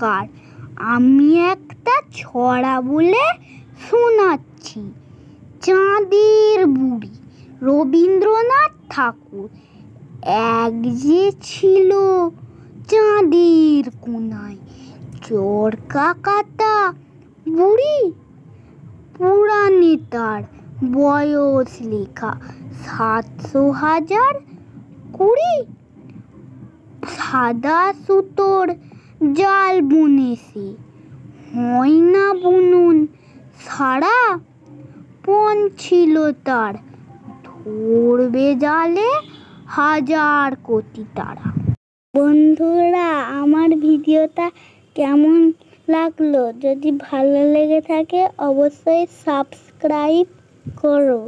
কার আমি একটা ছড়া বলে শোনাচ্ছি চাঁদের বুড়ি রবীন্দ্রনাথ ঠাকুর এক যে ছিল চাঁদের কোনায় চরকা কাটা বুড়ি পুরাণে তার বয়স লেখা সাতশো হাজার কুড়ি সাদা সুতোর জাল বুনেছি হয় না বুনুন সারা পন ছিল তার ধরবে জালে হাজার কোটি তারা বন্ধুরা আমার ভিডিওটা কেমন লাগলো যদি ভালো লেগে থাকে অবশ্যই সাবস্ক্রাইব করো